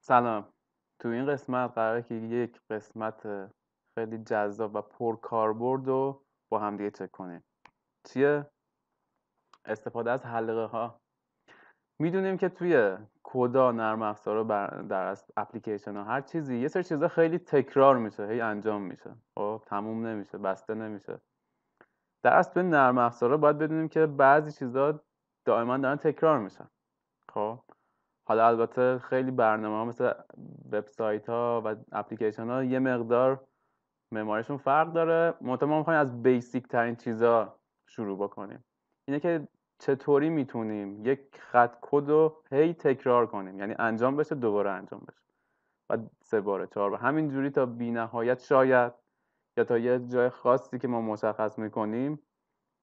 سلام تو این قسمت قراره که یک قسمت خیلی جذاب و پرکاربرد رو با همدیگه چک کنیم چیه استفاده از حلقه ها میدونیم که توی کدا نرم افزارا در از اپلیکیشن ها هر چیزی یه سری چیزا خیلی تکرار میشه هی انجام میشه خب تموم نمیشه بسته نمیشه در به نرم افزارا باید بدونیم که بعضی چیزها دائما دارن تکرار میشن خب حالا البته خیلی برنامه ها مثل وبسایت ها و اپلیکیشن ها یه مقدار معماریشون فرق داره منتها ما میخوایم از بیسیک ترین چیزا شروع بکنیم اینه که چطوری میتونیم یک خط کد رو هی تکرار کنیم یعنی انجام بشه دوباره انجام بشه و سه بار چهار بار همینجوری تا بی شاید یا تا یه جای خاصی که ما مشخص میکنیم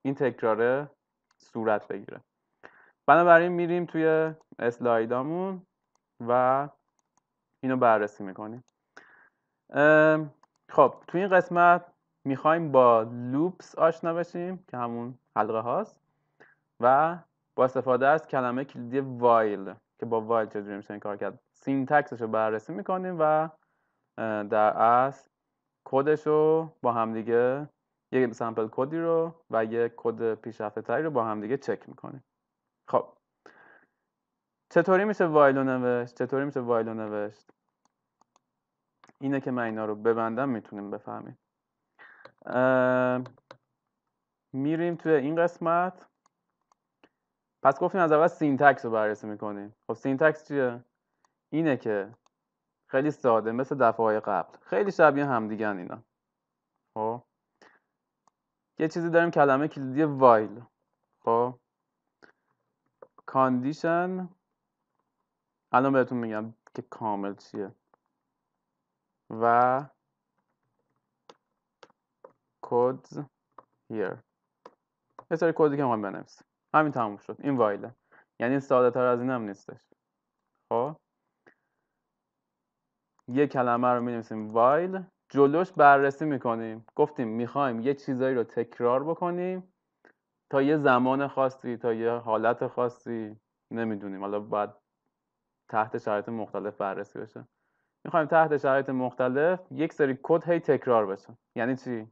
این تکراره صورت بگیره بنابراین میریم توی اسلایدامون و اینو بررسی میکنیم خب توی این قسمت میخوایم با لوپس آشنا بشیم که همون حلقه هاست و با استفاده از کلمه کلیدی وایل که با وایل چجوری میشه این کار کرد سینتکسش رو بررسی میکنیم و در اصل کدش رو با همدیگه یک سمپل کدی رو و یک کد پیشرفته تری رو با همدیگه چک میکنیم خب چطوری میشه وایلو نوشت چطوری میشه وایلو نوشت اینه که من اینا رو ببندم میتونیم بفهمیم میریم توی این قسمت پس گفتیم از اول سینتکس رو بررسی میکنیم خب سینتکس چیه اینه که خیلی ساده مثل دفعه قبل خیلی شبیه همدیگن اینا خب یه چیزی داریم کلمه کلیدی وایل خب کاندیشن الان بهتون میگم که کامل چیه و codes هیر یه سری کدی که ما بنویسیم همین تموم شد این وایله یعنی ساده تر از این هم نیستش یه کلمه رو می‌نویسیم وایل جلوش بررسی می‌کنیم گفتیم میخوایم یه چیزایی رو تکرار بکنیم تا یه زمان خاصی تا یه حالت خاصی نمیدونیم حالا باید تحت شرایط مختلف بررسی بشه میخوایم تحت شرایط مختلف یک سری کد هی تکرار بشه یعنی چی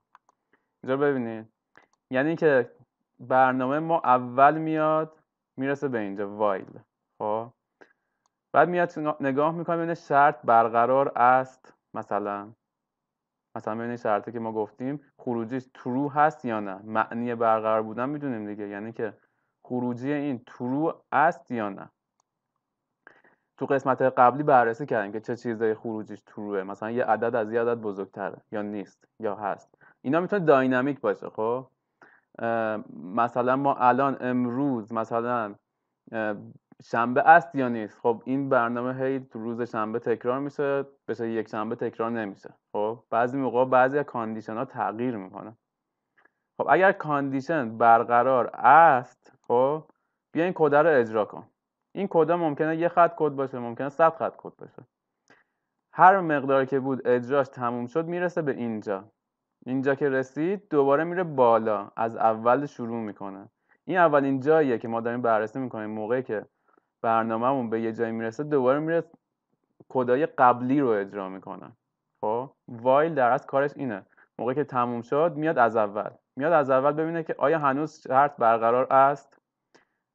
اینجا ببینید یعنی اینکه برنامه ما اول میاد میرسه به اینجا وایل خب بعد میاد نگاه میکنه ببینه شرط برقرار است مثلا مثلا ببینید شرطی که ما گفتیم خروجی ترو هست یا نه معنی برقرار بودن میدونیم دیگه یعنی که خروجی این ترو است یا نه تو قسمت قبلی بررسی کردیم که چه چیزای خروجیش تروه مثلا یه عدد از یه عدد بزرگتره یا نیست یا هست اینا میتونه داینامیک باشه خب مثلا ما الان امروز مثلا شنبه است یا نیست خب این برنامه هی تو روز شنبه تکرار میشه بشه یک شنبه تکرار نمیشه خب بعضی موقع بعضی کاندیشن ها تغییر میکنه خب اگر کاندیشن برقرار است خب بیا این کد رو اجرا کن این کد ممکنه یه خط کد باشه ممکنه صد خط کد باشه هر مقداری که بود اجراش تموم شد میرسه به اینجا اینجا که رسید دوباره میره بالا از اول شروع میکنه این اولین جاییه که ما داریم بررسی میکنیم موقعی که برنامهمون به یه جایی میرسه دوباره میره کدای قبلی رو اجرا میکنه خب وایل در از کارش اینه موقعی که تموم شد میاد از اول میاد از اول ببینه که آیا هنوز شرط برقرار است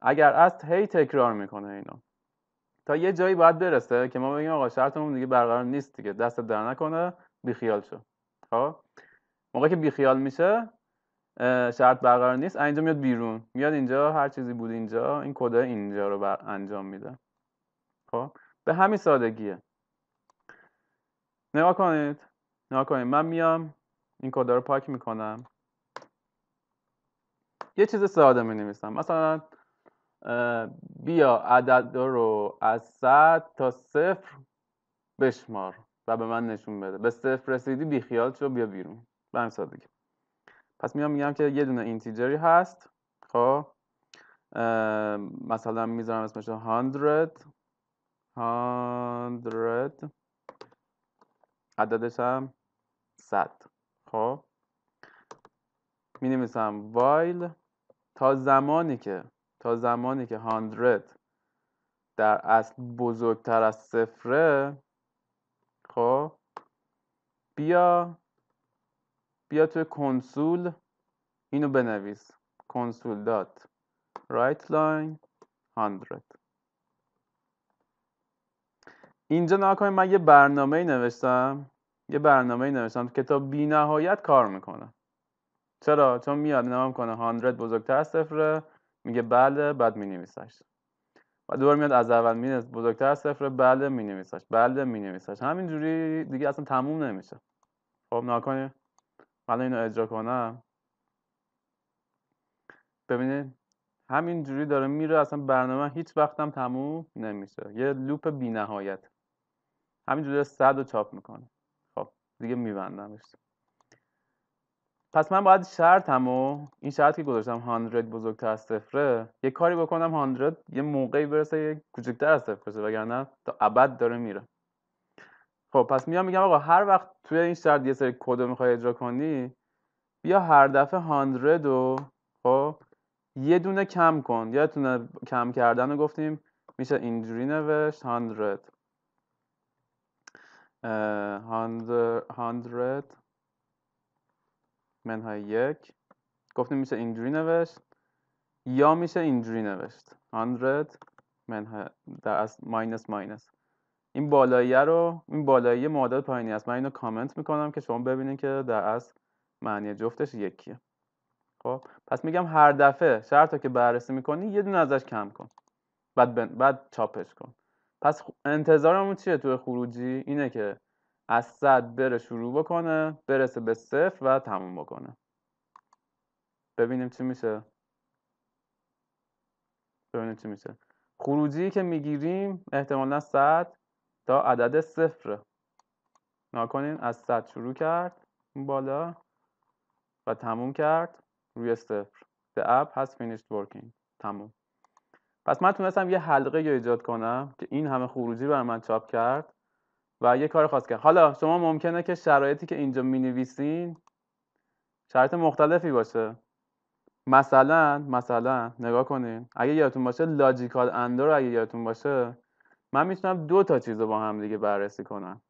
اگر است هی تکرار میکنه اینا تا یه جایی باید برسه که ما بگیم آقا شرطمون دیگه برقرار نیست دیگه دست در نکنه بیخیال شو خب موقع که بیخیال میشه شرط برقرار نیست اینجا میاد بیرون میاد اینجا هر چیزی بود اینجا این کد اینجا رو بر انجام میده خب به همین سادگیه نگاه کنید نگاه کنید من میام این کد رو پاک میکنم یه چیز ساده می نویسم مثلا بیا عدد رو از 100 تا صفر بشمار و به من نشون بده به صفر رسیدی بیخیال شو بیا بیرون به همین سادگی پس میام میگم که یه دونه اینتیجری هست خب مثلا میذارم اسمش 100 100 عددش هم 100 خب می نویسم وایل تا زمانی که تا زمانی که 100 در اصل بزرگتر از صفره خب بیا بیا توی کنسول اینو بنویس کنسول دات رایت لاین 100 اینجا نکنید من یه برنامه نوشتم یه برنامه نوشتم که تا بی کار میکنه چرا؟ چون میاد نوام کنه 100 بزرگتر از صفره میگه بله بعد مینویسش و دوباره میاد از اول می بزرگتر از بله می نویسش بله می نویسش همینجوری دیگه اصلا تموم نمیشه خب نکنه من اینو اجرا کنم ببینید همینجوری داره میره اصلا برنامه هیچ وقتم تموم نمیشه یه لوپ بی نهایت همینجوری صد و چاپ میکنه خب دیگه میبندمش پس من باید شرطمو این شرط که گذاشتم 100 بزرگتر از صفره یه کاری بکنم 100 یه موقعی برسه یه کوچکتر از صفر بشه وگرنه تا ابد داره میره خب پس میام میگم آقا هر وقت توی این شرط یه سری کد میخوای اجرا کنی بیا هر دفعه 100 رو خب یه دونه کم کن یادتونه کم کردن رو گفتیم میشه اینجوری نوشت 100 100 منهای یک گفتیم میشه اینجوری نوشت یا میشه اینجوری نوشت 100 منهای در از ماینس ماینس این بالایی رو این بالایی معادل پایینی است من اینو کامنت میکنم که شما ببینید که در اصل معنی جفتش یکیه خب پس میگم هر دفعه شرط که بررسی میکنی یه دونه ازش کم کن بعد بعد چاپش کن پس انتظارمون چیه توی خروجی اینه که از صد بره شروع بکنه برسه به صفر و تموم بکنه ببینیم چی میشه ببینیم چی میشه خروجی که میگیریم احتمالا صد تا عدد صفر ناکنین از صد شروع کرد بالا و تموم کرد روی صفر The app has finished working تموم پس من تونستم یه حلقه یا ایجاد کنم که این همه خروجی بر من چاپ کرد و یه کار خواست کرد حالا شما ممکنه که شرایطی که اینجا می نویسین شرایط مختلفی باشه مثلا مثلا نگاه کنین اگه یادتون باشه لاجیکال اندر اگه یادتون باشه من میتونم دو تا چیز رو با هم دیگه بررسی کنم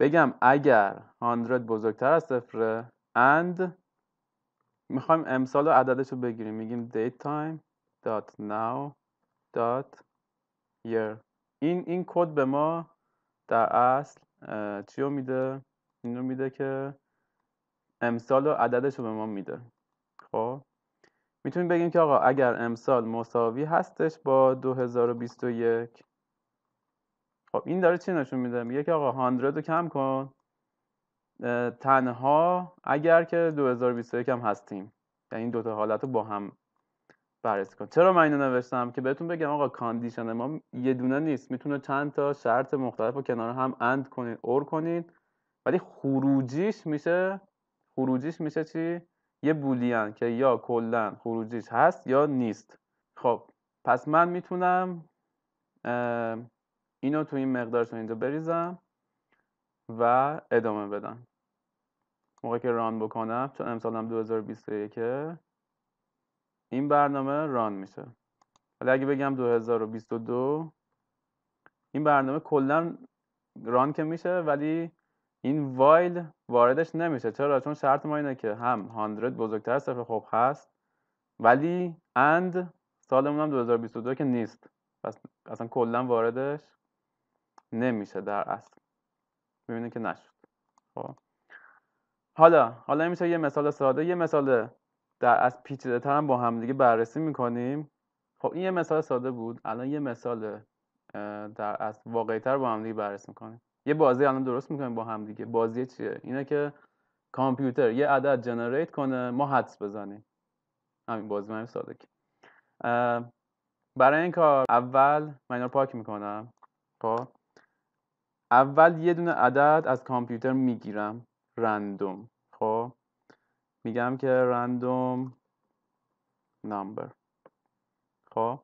بگم اگر 100 بزرگتر از صفر اند میخوایم امسال و عددش رو بگیریم میگیم time dot now dot year این این کد به ما در اصل چی رو میده رو میده که امسال و عددش رو به ما میده خب میتونیم بگیم که آقا اگر امسال مساوی هستش با 2021 خب این داره چی نشون میده میگه که آقا 100 رو کم کن تنها اگر که 2021 هم هستیم یعنی این دوتا حالت رو با هم بررسی کن چرا من اینو نوشتم که بهتون بگم آقا کاندیشن ما یه دونه نیست میتونه چند تا شرط مختلف رو کنار هم اند کنید اور کنید ولی خروجیش میشه خروجیش میشه چی یه بولیان که یا کلا خروجیش هست یا نیست خب پس من میتونم اینو تو این مقدار اینجا بریزم و ادامه بدم موقع که ران بکنم چون امسالم 2021 این برنامه ران میشه ولی اگه بگم 2022 این برنامه کلا ران که میشه ولی این وایل واردش نمیشه چرا چون شرط ما اینه که هم 100 بزرگتر صفر خوب هست ولی اند سالمون هم 2022 که نیست پس اصلا کلا واردش نمیشه در اصل ببینید که نشد خب حالا حالا میشه یه مثال ساده یه مثال در از پیچیده هم با هم بررسی میکنیم خب این یه مثال ساده بود الان یه مثال در از واقعی تر با هم دیگه بررسی میکنیم یه بازی الان درست میکنیم با همدیگه بازی چیه اینه که کامپیوتر یه عدد جنریت کنه ما حدس بزنیم همین بازی من ساده که برای این کار اول من پاک میکنم خب اول یه دونه عدد از کامپیوتر میگیرم رندوم خب میگم که رندوم نمبر خب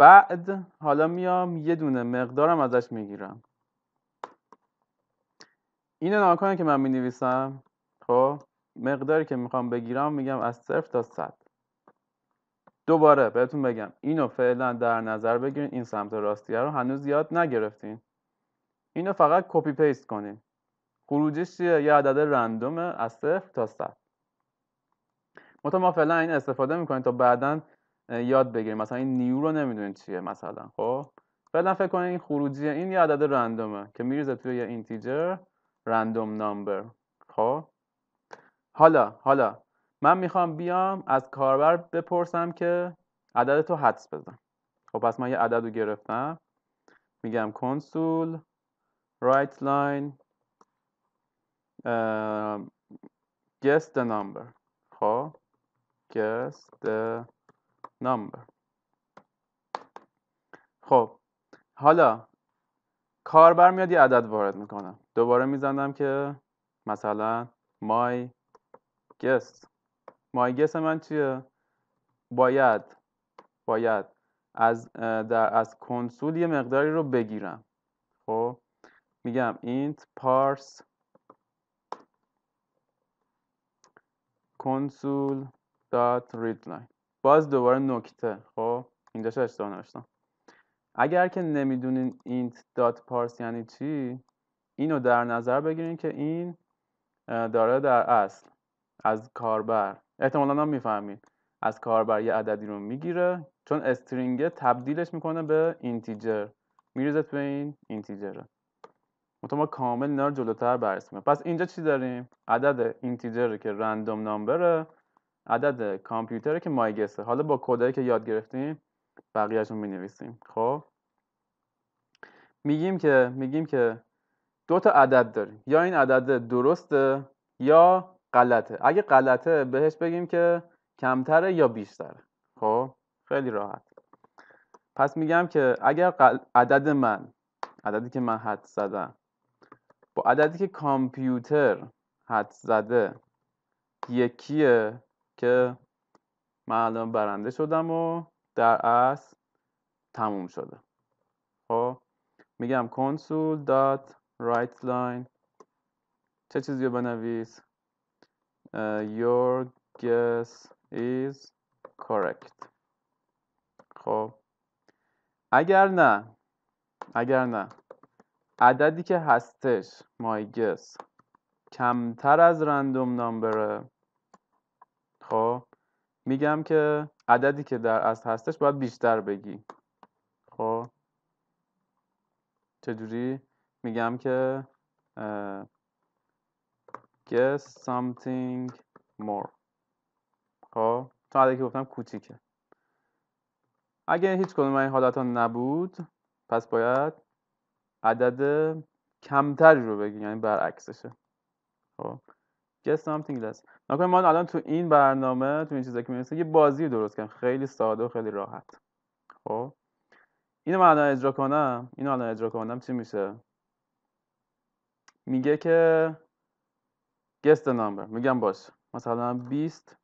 بعد حالا میام یه دونه مقدارم ازش میگیرم این ناکنه که من مینویسم خب مقداری که میخوام بگیرم میگم از صرف تا صد دوباره بهتون بگم اینو فعلا در نظر بگیرین این سمت راستیه رو هنوز یاد نگرفتین اینو فقط کپی پیست کنید خروجیش چیه یه عدد رندوم از صفر تا صد مثلا ما فعلا این استفاده میکنیم تا بعدا یاد بگیریم مثلا این نیو رو نمیدونیم چیه مثلا خب فعلا فکر کنید این خروجی این یه عدد رندومه که میریزه توی یه اینتیجر رندوم نامبر خب حالا حالا من میخوام بیام از کاربر بپرسم که عدد تو حدس بزن خب پس من یه عدد رو گرفتم میگم کنسول right line um, guess the number خب guess the number خب حالا کاربر میاد یه عدد وارد میکنم دوباره میزنم که مثلا my guess my guess من چیه باید باید از در از کنسول یه مقداری رو بگیرم میگم int parse console باز دوباره نکته خب اینجاش اشتباه نوشتم اگر که نمیدونین int.parse یعنی چی اینو در نظر بگیرین که این داره در اصل از کاربر احتمالا هم میفهمین از کاربر یه عددی رو میگیره چون استرینگ تبدیلش میکنه به اینتیجر میریزه به این اینتیجره مطمئن خب ما کامل اینا جلوتر بررسی پس اینجا چی داریم عدد اینتیجر که رندوم نامبره عدد کامپیوتره که مایگسه حالا با کدایی که یاد گرفتیم بقیهش رو مینویسیم خب میگیم که میگیم که دو تا عدد داریم یا این عدد درسته یا غلطه اگه غلطه بهش بگیم که کمتره یا بیشتره خب خیلی راحت پس میگم که اگر عدد من عددی که من حد زدم با عددی که کامپیوتر حد زده یکیه که من الان برنده شدم و در اصل تموم شده خب میگم کنسول دات رایت لاین چه چیزی رو بنویس your guess is correct خب اگر نه اگر نه عددی که هستش مای گس کمتر از رندوم نامبره خب میگم که عددی که در از هستش باید بیشتر بگی خب چجوری میگم که guess something more خب چون عددی که گفتم کوچیکه اگه هیچ کدوم این حالت ها نبود پس باید عدد کمتری رو بگیم یعنی برعکسشه خب get something less نکنه ما الان تو این برنامه تو این چیزا که میرسه یه بازی درست کنیم خیلی ساده و خیلی راحت خب اینو من الان اجرا کنم اینو الان اجرا کنم چی میشه میگه که guess the number میگم باش. مثلا 20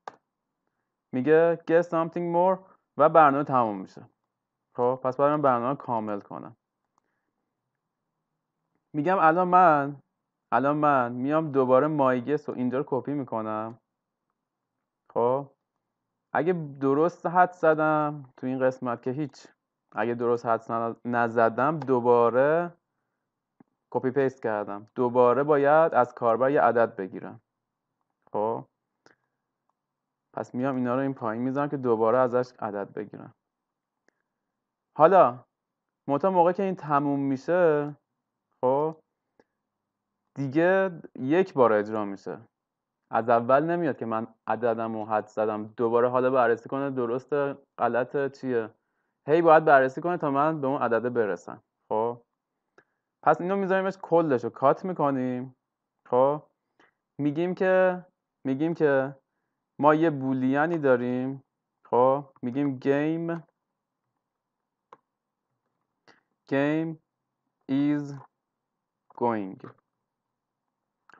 میگه guess something more و برنامه تموم میشه خب پس برای من برنامه کامل کنم میگم الان من الان من میام دوباره مایگس و اینجا کپی میکنم خب اگه درست حد زدم تو این قسمت که هیچ اگه درست حد نزدم دوباره کپی پیست کردم دوباره باید از کاربر یه عدد بگیرم خب پس میام اینا رو این پایین میذارم که دوباره ازش عدد بگیرم حالا متا موقع که این تموم میشه دیگه یک بار اجرا میشه از اول نمیاد که من عددم و حد زدم دوباره حالا بررسی کنه درست غلط چیه هی باید بررسی کنه تا من به اون عدده برسم خب پس اینو میذاریمش کلش رو کات میکنیم خب میگیم که میگیم که ما یه بولیانی داریم خب میگیم گیم گیم is going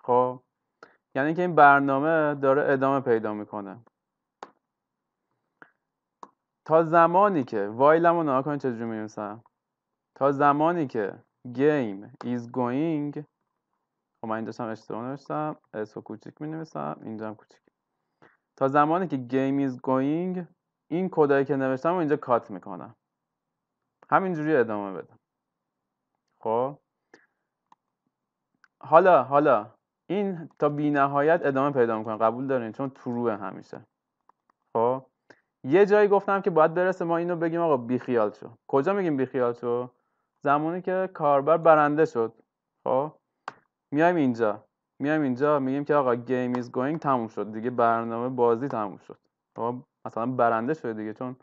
خب یعنی که این برنامه داره ادامه پیدا میکنه تا زمانی که وایلم رو نها کنید چجوری میمسن تا زمانی که گیم is going خب من اینجا داشتم اشتباه نوشتم اس کوچیک می نوشتم اینجا هم کوچیک تا زمانی که گیم is going این کدایی که نوشتم اینجا کات میکنم همینجوری ادامه بدم خب حالا حالا این تا بی نهایت ادامه پیدا میکنه قبول دارین چون تروه همیشه خب یه جایی گفتم که باید برسه ما اینو بگیم آقا خیال شو کجا میگیم خیال شو زمانی که کاربر برنده شد خب میایم اینجا میایم اینجا میگیم که آقا گیم ایز گوینگ تموم شد دیگه برنامه بازی تموم شد خب مثلا برنده شده دیگه چون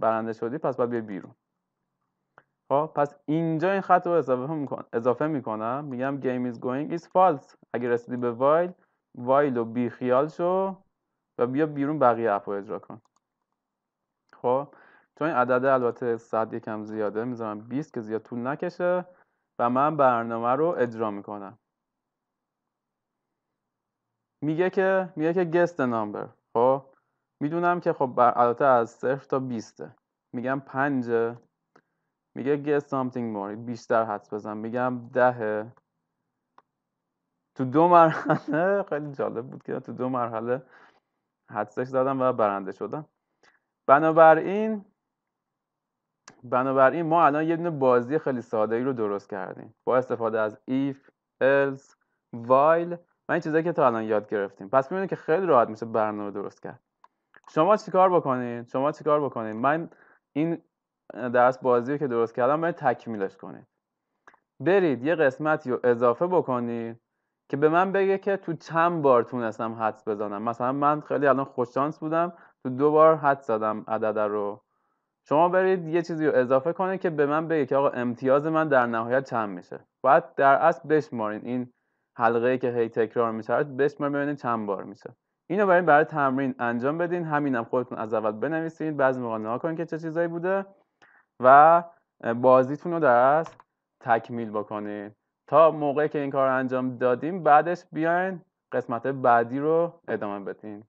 برنده شدی پس باید بیرون خب پس اینجا این خط رو اضافه, میکن... اضافه میکنم میگم game is going is false اگه رسیدی به وایل وایل رو بی خیال شو و بیا بیرون بقیه اپ رو اجرا کن خب چون این عدده البته صد یکم زیاده میذارم 20 که زیاد طول نکشه و من برنامه رو اجرا میکنم میگه که میگه که گست number خب میدونم که خب البته از 0 تا 20 میگم 5 میگه get something more بیشتر حدس بزن میگم دهه تو دو مرحله خیلی جالب بود که تو دو مرحله حدسش زدم و برنده شدم بنابراین بنابراین ما الان یه دونه بازی خیلی ساده ای رو درست کردیم با استفاده از if else while و این چیزایی که تا الان یاد گرفتیم پس ببینید که خیلی راحت میشه برنامه درست کرد شما چیکار بکنید شما چیکار بکنید من این درس بازی که درست کردم باید تکمیلش کنید برید یه قسمتی رو اضافه بکنید که به من بگه که تو چند بار تونستم حدس بزنم مثلا من خیلی الان خوششانس بودم تو دو بار حدس زدم عدد رو شما برید یه چیزی رو اضافه کنید که به من بگه که آقا امتیاز من در نهایت چند میشه باید در اصل بشمارین این حلقه که هی تکرار میشه بشمار ببینید چند بار میشه اینو برای برای تمرین انجام بدین همینم خودتون از اول بنویسید. بعضی موقع نگاه کنین که چه چیزایی بوده و بازیتون رو در تکمیل بکنید تا موقعی که این کار رو انجام دادیم بعدش بیاین قسمت بعدی رو ادامه بدین